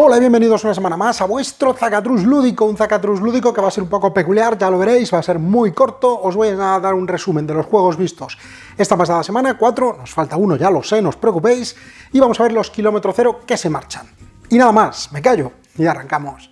Hola y bienvenidos una semana más a vuestro Zacatrus lúdico, un Zacatrus lúdico que va a ser un poco peculiar, ya lo veréis, va a ser muy corto, os voy a dar un resumen de los juegos vistos esta pasada semana, cuatro, nos falta uno, ya lo sé, no os preocupéis, y vamos a ver los kilómetro cero que se marchan. Y nada más, me callo y arrancamos.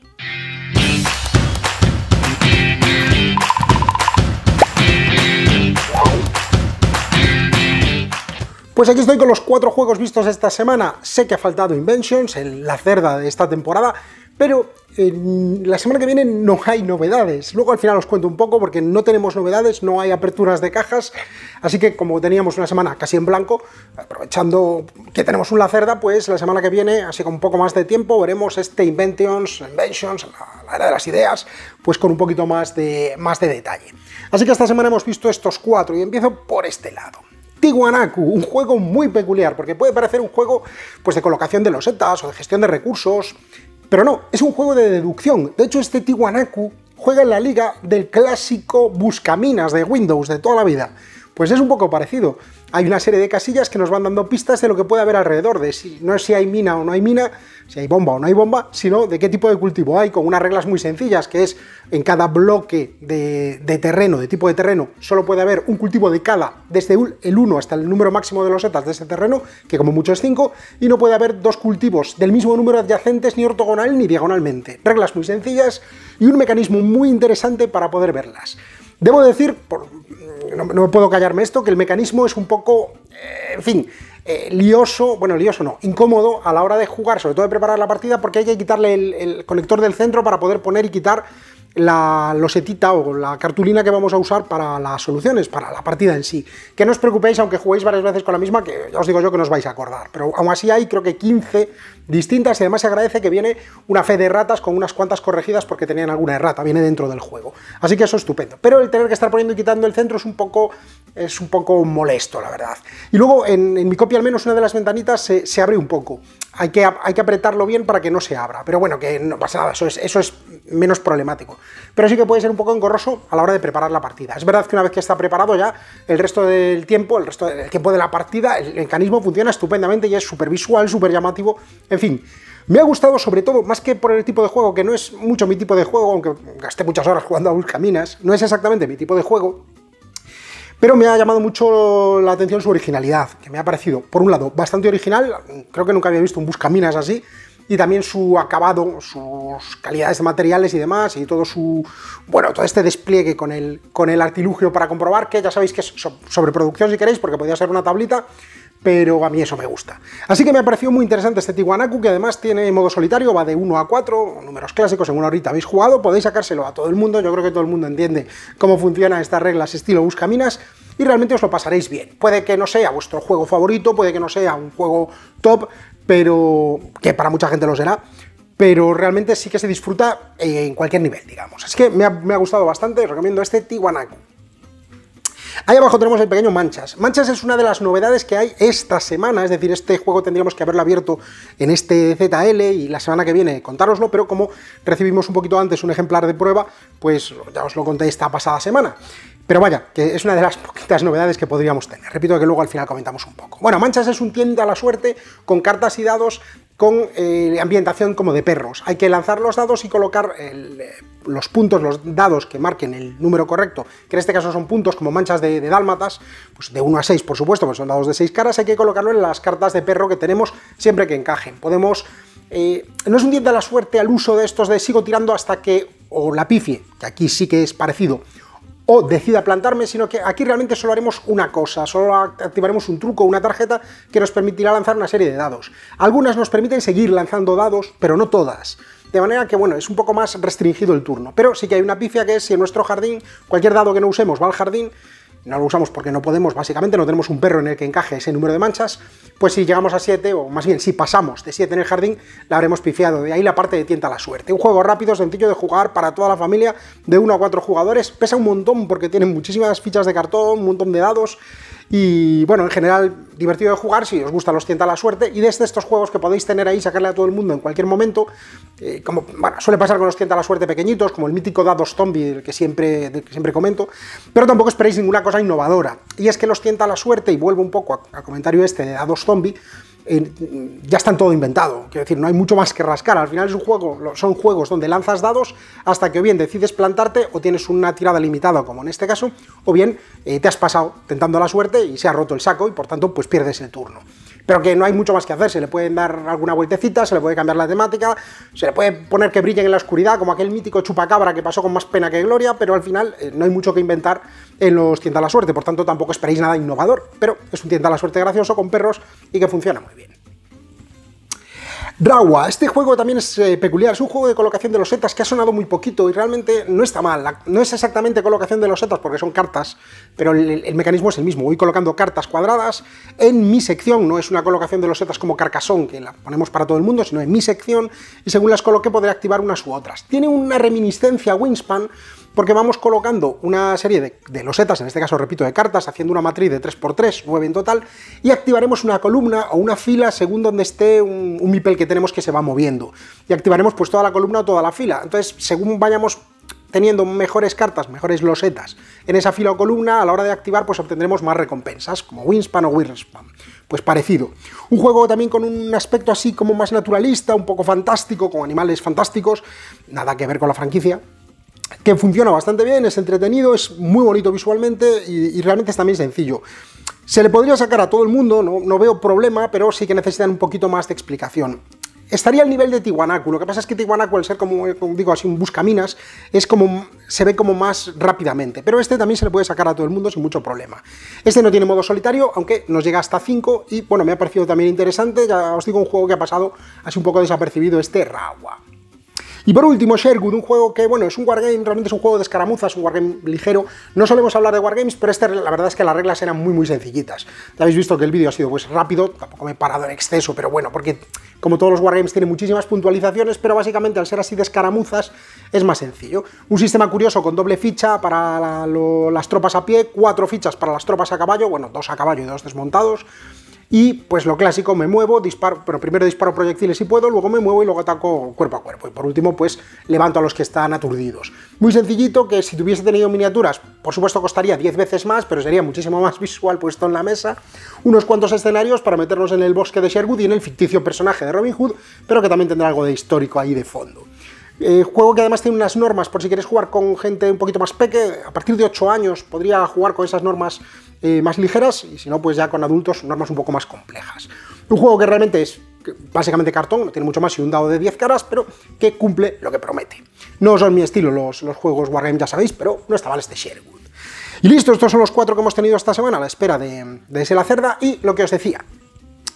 Pues aquí estoy con los cuatro juegos vistos esta semana. Sé que ha faltado Inventions, el, la cerda de esta temporada, pero eh, la semana que viene no hay novedades. Luego al final os cuento un poco porque no tenemos novedades, no hay aperturas de cajas, así que como teníamos una semana casi en blanco, aprovechando que tenemos un cerda, pues la semana que viene, así con un poco más de tiempo, veremos este Inventions, Inventions, la, era de las ideas, pues con un poquito más de, más de detalle. Así que esta semana hemos visto estos cuatro y empiezo por este lado. Tiwanaku, un juego muy peculiar, porque puede parecer un juego pues, de colocación de losetas o de gestión de recursos, pero no, es un juego de deducción. De hecho, este Tiwanaku juega en la liga del clásico Buscaminas de Windows de toda la vida. Pues es un poco parecido. Hay una serie de casillas que nos van dando pistas de lo que puede haber alrededor, de si no es si hay mina o no hay mina, si hay bomba o no hay bomba, sino de qué tipo de cultivo hay, con unas reglas muy sencillas, que es en cada bloque de, terreno, de tipo de terreno, solo puede haber un cultivo de cada, desde el 1 hasta el número máximo de los losetas de ese terreno, que como mucho es 5, y no puede haber dos cultivos del mismo número adyacentes ni ortogonal ni diagonalmente. Reglas muy sencillas y un mecanismo muy interesante para poder verlas. Debo decir, no, puedo callarme esto, que el mecanismo es un poco, eh, en fin, eh, lioso, bueno, lioso no, incómodo a la hora de jugar, sobre todo de preparar la partida, porque hay que quitarle el, el, conector del centro para poder poner y quitar la losetita o la cartulina que vamos a usar para las soluciones, para la partida en sí. Que no os preocupéis, aunque juguéis varias veces con la misma, que ya os digo yo que no os vais a acordar. Pero aún así hay creo que 15 distintas y además se agradece que viene una fe de ratas con unas cuantas corregidas porque tenían alguna errata, viene dentro del juego. Así que eso es estupendo. Pero el tener que estar poniendo y quitando el centro es un poco, es un poco molesto, la verdad. Y luego en, mi copia al menos una de las ventanitas se, se abre un poco hay que, hay que apretarlo bien para que no se abra. Pero bueno, que no pasa nada, eso es, eso es menos problemático. Pero sí que puede ser un poco engorroso a la hora de preparar la partida. Es verdad que una vez que está preparado ya, el resto del tiempo, el resto del tiempo de la partida, el mecanismo funciona estupendamente y es súper visual, súper llamativo, en fin. Me ha gustado sobre todo, más que por el tipo de juego, que no es mucho mi tipo de juego, aunque gasté muchas horas jugando a Ulcaminas, no es exactamente mi tipo de juego, pero me ha llamado mucho la atención su originalidad, que me ha parecido, por un lado, bastante original, creo que nunca había visto un buscaminas así, y también su acabado, sus calidades de materiales y demás, y todo su, bueno, todo este despliegue con el, con el artilugio para comprobar que ya sabéis que es sobreproducción si queréis, porque podría ser una tablita, pero a mí eso me gusta. Así que me ha parecido muy interesante este Tiwanaku, que además tiene modo solitario, va de 1 a 4, números clásicos, según ahorita habéis jugado, podéis sacárselo a todo el mundo, yo creo que todo el mundo entiende cómo funcionan estas reglas estilo buscaminas, y realmente os lo pasaréis bien. Puede que no sea vuestro juego favorito, puede que no sea un juego top, pero que para mucha gente lo será, pero realmente sí que se disfruta eh, en cualquier nivel, digamos. Así que me ha, gustado bastante, recomiendo este Tiwanaku. Ahí abajo tenemos el pequeño Manchas. Manchas es una de las novedades que hay esta semana, es decir, este juego tendríamos que haberlo abierto en este ZL y la semana que viene contároslo, pero como recibimos un poquito antes un ejemplar de prueba, pues ya os lo conté esta pasada semana. Pero vaya, que es una de las poquitas novedades que podríamos tener. Repito que luego al final comentamos un poco. Bueno, Manchas es un tienda a la suerte con cartas y dados con eh, ambientación como de perros. Hay que lanzar los dados y colocar eh, los puntos, los dados que marquen el número correcto, que en este caso son puntos como manchas de, dálmatas, pues de 1 a 6 por supuesto, pues son dados de 6 caras, hay que colocarlo en las cartas de perro que tenemos siempre que encajen. Podemos... Eh, no es un diente de la suerte al uso de estos de sigo tirando hasta que o la pifie, que aquí sí que es parecido, o decida plantarme, sino que aquí realmente solo haremos una cosa, solo activaremos un truco, una tarjeta que nos permitirá lanzar una serie de dados. Algunas nos permiten seguir lanzando dados, pero no todas. De manera que, bueno, es un poco más restringido el turno. Pero sí que hay una pifia que es si en nuestro jardín cualquier dado que no usemos va al jardín, no lo usamos porque no podemos, básicamente no tenemos un perro en el que encaje ese número de manchas, pues si llegamos a 7, o más bien si pasamos de 7 en el jardín, la habremos pifiado. De ahí la parte de tienta la suerte. Un juego rápido, sencillo de jugar para toda la familia, de 1 a 4 jugadores, pesa un montón porque tiene muchísimas fichas de cartón, un montón de dados. Y bueno, en general, divertido de jugar si os gusta los tienta la suerte. Y desde este, estos juegos que podéis tener ahí, sacarle a todo el mundo en cualquier momento, eh, como suele pasar con los tienta la suerte pequeñitos, como el mítico dados zombie que, siempre, del que siempre comento, pero tampoco esperéis ninguna cosa innovadora. Y es que los tienta la suerte, y vuelvo un poco al comentario este de dados zombie, ya están todo inventado. Quiero decir, no hay mucho más que rascar. Al final es un juego, son juegos donde lanzas dados hasta que o bien decides plantarte o tienes una tirada limitada, como en este caso, o bien eh, te has pasado tentando la suerte y se ha roto el saco y por tanto pues pierdes el turno pero que no hay mucho más que hacer. Se le pueden dar alguna vueltecita, se le puede cambiar la temática, se le puede poner que brillen en la oscuridad, como aquel mítico chupacabra que pasó con más pena que gloria, pero al final eh, no hay mucho que inventar en los tiendas a la suerte, por tanto tampoco esperéis nada innovador, pero es un tienda a la suerte gracioso con perros y que funciona muy bien. Rawa, este juego también es eh, peculiar, es un juego de colocación de losetas que ha sonado muy poquito y realmente no está mal. no es exactamente colocación de losetas porque son cartas, pero el, mecanismo es el mismo. Voy colocando cartas cuadradas en mi sección, no es una colocación de losetas como carcasón, que la ponemos para todo el mundo, sino en mi sección, y según las coloque podré activar unas u otras. Tiene una reminiscencia a Wingspan porque vamos colocando una serie de, losetas, en este caso repito, de cartas, haciendo una matriz de 3x3, 9 en total, y activaremos una columna o una fila según donde esté un, mipel que tenemos que se va moviendo. Y activaremos pues toda la columna o toda la fila. Entonces, según vayamos teniendo mejores cartas, mejores losetas en esa fila o columna, a la hora de activar pues obtendremos más recompensas, como Winspan o Wirspan. Pues parecido. Un juego también con un aspecto así como más naturalista, un poco fantástico, con animales fantásticos, nada que ver con la franquicia, que funciona bastante bien, es entretenido, es muy bonito visualmente y, realmente es también sencillo. Se le podría sacar a todo el mundo, no, veo problema, pero sí que necesitan un poquito más de explicación. Estaría al nivel de Tiwanaku, lo que pasa es que Tiwanaku, al ser como, digo así, un buscaminas, es como, se ve como más rápidamente, pero este también se le puede sacar a todo el mundo sin mucho problema. Este no tiene modo solitario, aunque nos llega hasta 5, y bueno, me ha parecido también interesante, ya os digo, un juego que ha pasado así un poco desapercibido, este Rawa. Y por último, Sherwood, un juego que, bueno, es un wargame, realmente es un juego de escaramuzas, un wargame ligero. No solemos hablar de wargames, pero este, la verdad es que las reglas eran muy, muy sencillitas. Ya habéis visto que el vídeo ha sido pues rápido, tampoco me he parado en exceso, pero bueno, porque como todos los wargames tiene muchísimas puntualizaciones, pero básicamente al ser así de escaramuzas es más sencillo. Un sistema curioso con doble ficha para las tropas a pie, cuatro fichas para las tropas a caballo, bueno, dos a caballo y dos desmontados y pues lo clásico, me muevo, disparo, pero primero disparo proyectiles si puedo, luego me muevo y luego ataco cuerpo a cuerpo. Y por último, pues levanto a los que están aturdidos. Muy sencillito, que si tuviese tenido miniaturas, por supuesto costaría 10 veces más, pero sería muchísimo más visual puesto en la mesa. Unos cuantos escenarios para meternos en el bosque de Sherwood y en el ficticio personaje de Robin Hood, pero que también tendrá algo de histórico ahí de fondo. Eh, juego que además tiene unas normas, por si quieres jugar con gente un poquito más peque, a partir de 8 años podría jugar con esas normas eh, más ligeras, y si no, pues ya con adultos, normas un poco más complejas. Un juego que realmente es básicamente cartón, no tiene mucho más y un dado de 10 caras, pero que cumple lo que promete. No son mi estilo los, juegos Wargame, ya sabéis, pero no está mal este Sherwood. Y listo, estos son los cuatro que hemos tenido esta semana a la espera de, de la cerda y lo que os decía,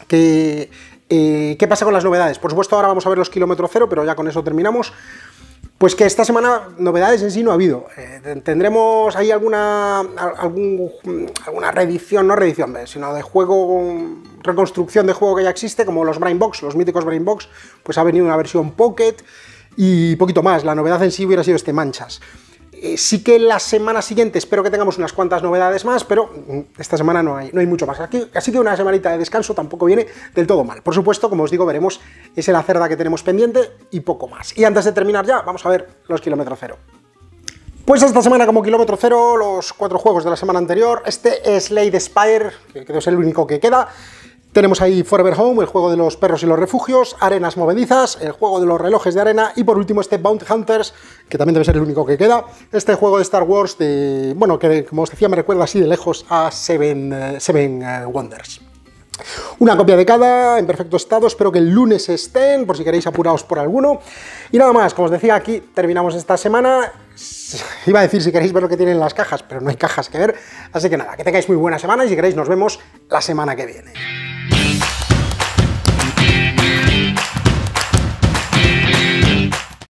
que eh, ¿Qué pasa con las novedades? Por supuesto, ahora vamos a ver los kilómetros cero, pero ya con eso terminamos. Pues que esta semana novedades en sí no ha habido. Eh, tendremos ahí alguna, alguna reedición, no reedición, eh, sino de juego, reconstrucción de juego que ya existe, como los Brain Box, los míticos Brain Box, pues ha venido una versión Pocket y poquito más. La novedad en sí hubiera sido este Manchas. Eh, sí que la semana siguiente espero que tengamos unas cuantas novedades más, pero mm, esta semana no hay, no hay mucho más. Aquí, así que una semanita de descanso tampoco viene del todo mal. Por supuesto, como os digo, veremos ese la cerda que tenemos pendiente y poco más. Y antes de terminar ya, vamos a ver los kilómetros cero. Pues esta semana como kilómetro cero, los cuatro juegos de la semana anterior, este es Slade Spire, que creo es el único que queda, tenemos ahí Forever Home, el juego de los perros y los refugios, arenas movedizas, el juego de los relojes de arena y por último este Bounty Hunters, que también debe ser el único que queda. Este juego de Star Wars, de, bueno, que como os decía me recuerda así de lejos a Seven, eh, Seven eh, Wonders. Una copia de cada, en perfecto estado, espero que el lunes estén, por si queréis apuraos por alguno. Y nada más, como os decía, aquí terminamos esta semana. Iba a decir si queréis ver lo que tienen las cajas, pero no hay cajas que ver. Así que nada, que tengáis muy buena semana y si queréis nos vemos la semana que viene.